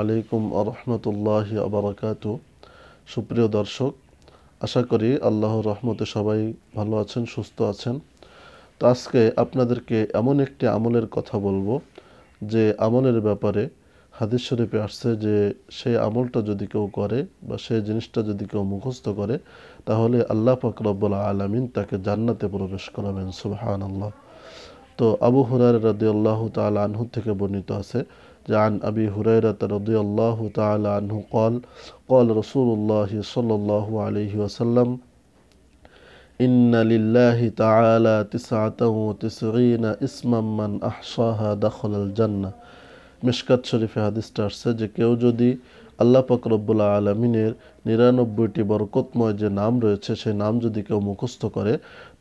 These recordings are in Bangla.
আলাইকুম আরহামতুল্লাহ আবরাকাত সুপ্রিয় দর্শক আশা করি আল্লাহর রহমতে সবাই ভালো আছেন সুস্থ আছেন তো আজকে আপনাদেরকে এমন একটি আমলের কথা বলবো যে আমলের ব্যাপারে হাদিস শরীফে আসছে যে সেই আমলটা যদি কেউ করে বা সেই জিনিসটা যদি কেউ মুখস্থ করে তাহলে আল্লাহ ফকরব্বুল আলমিন তাকে জান্নাতে প্রবেশ করাবেন সুবাহান আল্লাহ তো আবু হুরায়রা রাদিয়াল্লাহু তাআলা আনহু থেকে বর্ণিত আছে যে আন আবি হুরায়রাত রাদিয়াল্লাহু তাআলা আনহু قال قال رسول الله صلى الله عليه وسلم إن لله تعالى تسعة وتسعين اسما من أحصاها دخل الجنة মিশকাত শরীফে হাদিসটা আসছে যে কেউ যদি আল্লাহ পাকরবুল্লা আলমিনের নিরানব্বইটি বরকতময় যে নাম রয়েছে সেই নাম যদি কেউ মুখস্থ করে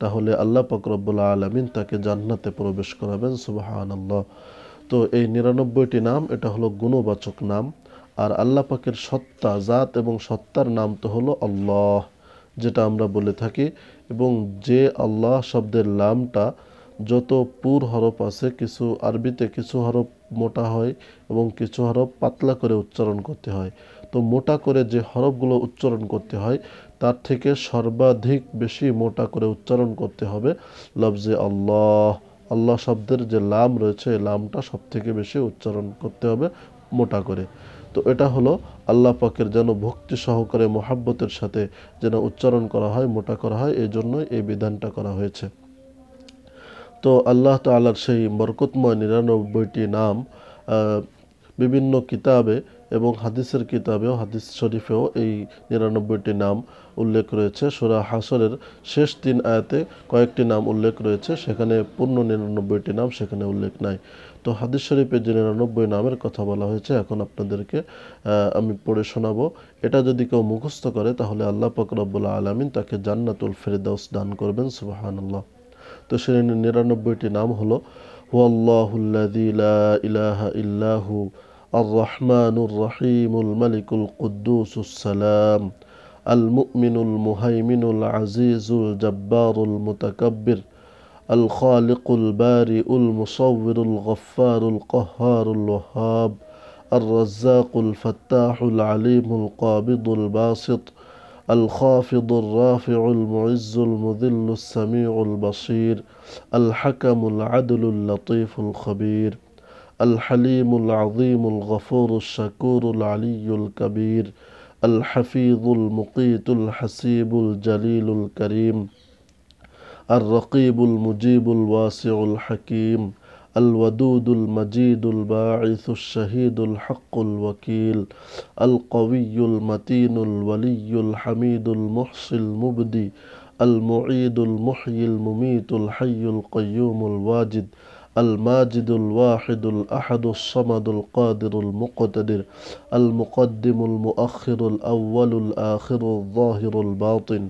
তাহলে আল্লাহ পাকরবুল্লা আলমিন তাকে জান্নাতে প্রবেশ করাবেন সুবাহান আল্লাহ তো এই নিরানব্বইটি নাম এটা হলো গুণবাচক নাম আর আল্লাহ পাকের সত্তা জাত এবং সত্তার নাম তো হলো আল্লাহ যেটা আমরা বলে থাকি এবং যে আল্লাহ শব্দের নামটা যত পুর হরফ আছে কিছু আরবিতে কিছু হরফ মোটা হয় এবং কিছু হরফ পাতলা করে উচ্চারণ করতে হয় তো মোটা করে যে হরফগুলো উচ্চারণ করতে হয় তার থেকে সর্বাধিক বেশি মোটা করে উচ্চারণ করতে হবে লফজে আল্লাহ আল্লাহ শব্দের যে লাম রয়েছে লামটা সব থেকে বেশি উচ্চারণ করতে হবে মোটা করে তো এটা হলো আল্লাহ পাকের যেন ভক্তি সহকারে মোহাব্বতের সাথে যেন উচ্চারণ করা হয় মোটা করা হয় এই জন্যই এই বিধানটা করা হয়েছে তো আল্লাহ তালার সেই বরকতময় নিরানব্বইটি নাম বিভিন্ন কিতাবে এবং হাদিসের কিতাবেও হাদিস শরীফেও এই নিরানব্বইটি নাম উল্লেখ রয়েছে সুরা হাসরের শেষ তিন আয়াতে কয়েকটি নাম উল্লেখ রয়েছে সেখানে পূর্ণ নিরানব্বইটি নাম সেখানে উল্লেখ নাই তো হাদিস শরীফের যে নিরানব্বই নামের কথা বলা হয়েছে এখন আপনাদেরকে আমি পড়ে শোনাবো এটা যদি কেউ মুখস্থ করে তাহলে আল্লাহ পাকরবুল্লা আলমিন তাকে জান্নাতুল ফেরদাউস দান করবেন সুবাহান আল্লাহ তো সে নিরানব্বইটি নাম হলো ইল্লাহু আর রহমানুর রহিমুল মালিকুল কুদ্দুসুসালাম আল মুমিনুল মুহাইমিনুল আজিজুল জব্বারুল মুতাকাব্বির الخالق البارئ المصور الغفار القهار الوهاب الرزاق الفتاح العليم القابض الباسط الخافض الرافع المعز المذل السميع البصير الحكم العدل اللطيف الخبير الحليم العظيم الغفور الشكور العلي الكبير الحفيظ المقيت الحسيب الجليل الكريم الرقيب المجيب الواسع الحكيم الودود المجيد الباعث الشهيد الحق الوكيل القوي المتين الولي الحميد المحصي المبدي المعيد المحيي المميت الحي القيوم الواجد الماجد الواحد الأحد الصمد القادر المقتدر المقدم المؤخر الأول الآخر الظاهر الباطن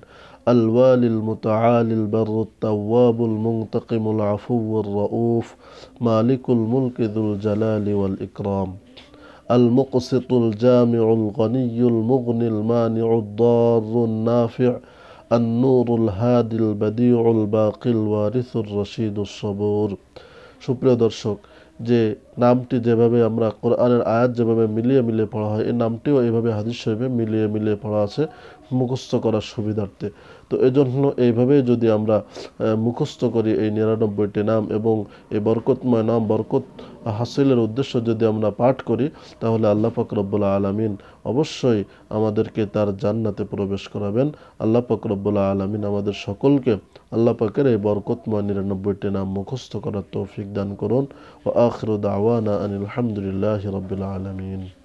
الوالي المتعالي البر التواب المنتقم العفو الرؤوف مالك الملك ذو الجلال والإكرام المقسط الجامع الغني المغني المانع الضار النافع النور الهادي البديع الباقي الوارث الرشيد الصبور সুপ্রিয় দর্শক جي নামটি যেভাবে আমরা কোরআনের আয়াত যেভাবে মিলিয়ে মিলিয়ে পড়া হয় এই নামটিও এইভাবে হাদিস সাহেবে মিলিয়ে মিলিয়ে পড়া আছে মুখস্থ করার সুবিধার্থে তো এজন্য এইভাবে যদি আমরা মুখস্থ করি এই নিরানব্বইটি নাম এবং এই বরকতময় নাম বরকত হাসিলের উদ্দেশ্য যদি আমরা পাঠ করি তাহলে আল্লাহ ফকরবুল্লা আলমিন অবশ্যই আমাদেরকে তার জান্নাতে প্রবেশ করাবেন আল্লাহ ফকরবুল্লা আলমিন আমাদের সকলকে আল্লাহ পাকের এই বরকতময় নিরানব্বইটি নাম মুখস্থ করার তৌফিক দান করুন ও আখরুদ دعوانا أن الحمد لله رب العالمين